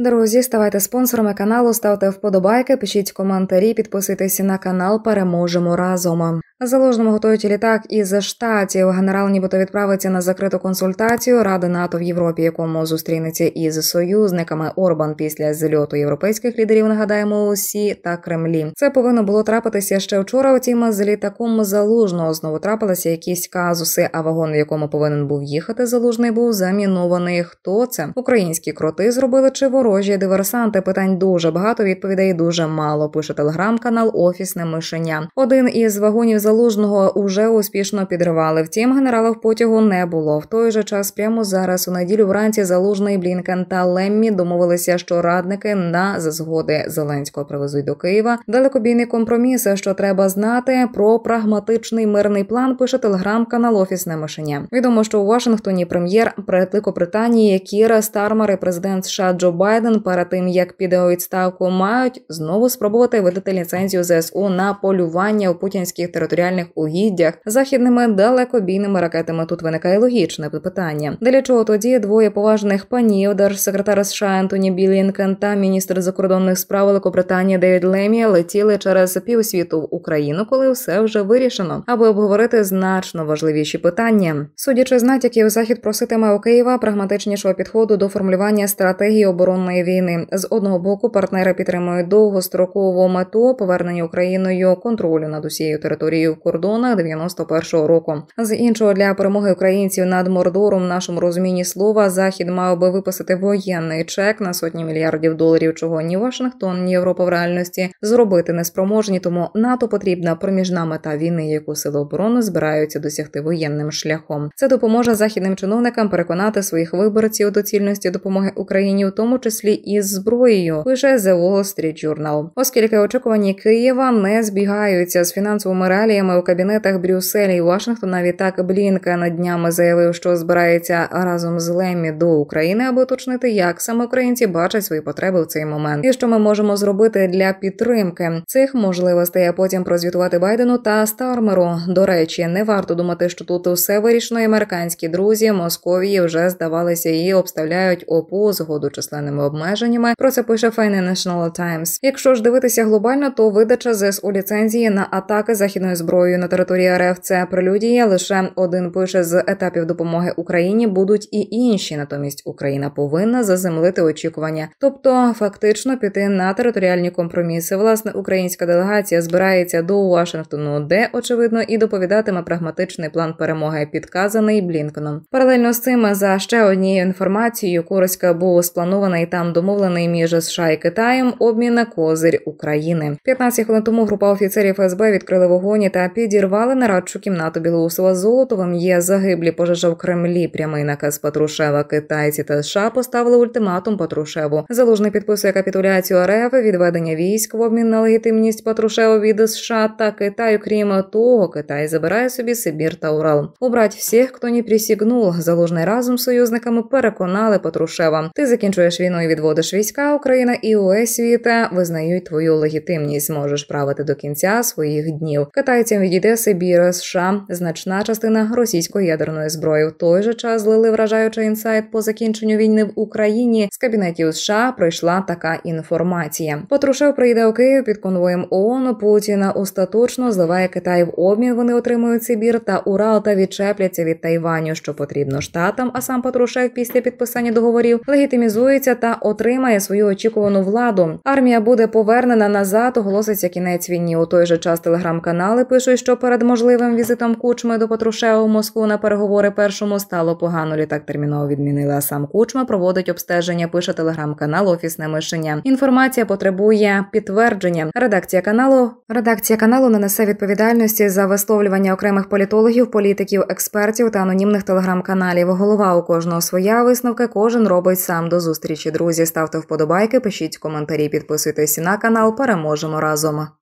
Друзі, ставайте спонсорами каналу, ставте вподобайки, пишіть коментарі, підписуйтесь на канал. Переможемо разом. Заложному готують літак із штатів. Генерал, нібито відправиться на закриту консультацію Ради НАТО в Європі, якому зустрінеться із союзниками Орбан після зльоту європейських лідерів. Нагадаємо, усі та Кремлі. Це повинно було трапитися ще вчора. Втім, з літаком залужного знову трапилися якісь казуси. А вагон, в якому повинен був їхати, залужний був замінований. Хто це? Українські кроти зробили чи ворожі диверсанти? Питань дуже багато. Відповідей дуже мало. Пише телеграм-канал Офісне мишення. Один із вагонів залужного уже успішно підривали. Втім, генерала в потягу не було. В той же час, прямо зараз, у неділю вранці залужний Блінкен та Леммі домовилися, що радники на згоди Зеленського привезуть до Києва. Далекобійний компроміс, що треба знати про прагматичний мирний план. Пише телеграм-канал Офісне мишення. Відомо, що у Вашингтоні прем'єр Великобританії Кіра Стармер і президент США Джо Байден перед тим як піде у відставку мають знову спробувати видати ліцензію ЗСУ на полювання у путінських територіях територіальних угіддях західними далекобійними ракетами тут виникає логічне питання. Для чого тоді двоє поважних панів, держсекретар США Антоні Білінкен та міністр закордонних справ Великобританії Девід Лемі летіли через півсвіту в Україну, коли все вже вирішено, аби обговорити значно важливіші питання. Судячи з натяків, захід проситиме у Києва прагматичнішого підходу до формулювання стратегії оборонної війни. З одного боку партнери підтримують довгострокову мету повернення Україною контролю над усією територією в кордонах 91-го року. З іншого для перемоги українців над Мордором, в нашому розумінні слова, захід мав би виписати воєнний чек на сотні мільярдів доларів, чого ні Вашингтон, ні Європа в реальності зробити неспроможні. Тому НАТО потрібна проміжна мета війни, яку сили оборони збираються досягти воєнним шляхом. Це допоможе західним чиновникам переконати своїх виборців у доцільності допомоги Україні, в тому числі і зброєю. Пише The Wall Street Journal. оскільки очікування Києва не збігаються з фінансовими реаліями подіями у кабінетах Брюсселя і Вашингтона. Відтак Блінкен днями заявив, що збирається разом з Леммі до України, аби уточнити, як саме українці бачать свої потреби в цей момент, і що ми можемо зробити для підтримки цих можливостей. а Потім прозвітувати Байдену та Стармеру. До речі, не варто думати, що тут усе вирішено. і Американські друзі Московії вже здавалися її обставляють опу згоду численними обмеженнями. Про це пише Financial Times. Якщо ж дивитися глобально, то видача ЗСУ ліцензії на атаки західної зброї зброєю на території РФ це прелюдія. Лише один пише з етапів допомоги Україні будуть і інші. Натомість Україна повинна заземлити очікування, тобто фактично піти на територіальні компроміси. Власне, українська делегація збирається до Вашингтону, де очевидно і доповідатиме прагматичний план перемоги, підказаний Блінконом. Паралельно з цим за ще однією інформацією Курська був спланований там домовлений між США і Китаєм обмін на козир України. 15 хвилин тому група офіцерів СБ відкрили вогонь етапі дірвали нарадчу кімнату Білоусова Золотовим. Є загиблі пожежа в Кремлі. Прямий наказ Патрушева. Китайці та США поставили ультиматум Патрушеву. Залужний підписує капітуляцію РФ, відведення військ в обмін на легітимність Патрушева від США та Китаю. Крім того, Китай забирає собі Сибір та Урал. Убрать всіх, хто не присігнув. Залужний разом з союзниками переконали Патрушева. Ти закінчуєш війну і відводиш війська. Україна і ОС світа е, визнають твою легітимність. Зможеш правити до кінця своїх днів. Китай Європейцям відійде Сибір, США, значна частина російської ядерної зброї. В той же час злили вражаючий інсайт по закінченню війни в Україні. З кабінетів США прийшла така інформація. Патрушев прийде у Київ під конвоєм ООН. Путіна остаточно зливає Китай в обмін. Вони отримують Сибір та Урал та відчепляться від Тайваню, що потрібно штатам. А сам Патрушев після підписання договорів легітимізується та отримає свою очікувану владу. Армія буде повернена назад. Оголоситься кінець війні. У той же час телеграм-канали пишуть, що перед можливим візитом кучми до Патрушева у Москву на переговори першому стало погано. Літак терміново відмінили. А сам кучма проводить обстеження. Пише телеграм-канал Офісне мишення. Інформація потребує підтвердження. Редакція каналу редакція каналу не несе відповідальності за висловлювання окремих політологів, політиків, експертів та анонімних телеграм-каналів. Голова у кожного своя висновки кожен робить сам до зустрічі. Друзі, ставте вподобайки, пишіть коментарі, підписуйтесь на канал. Переможемо разом.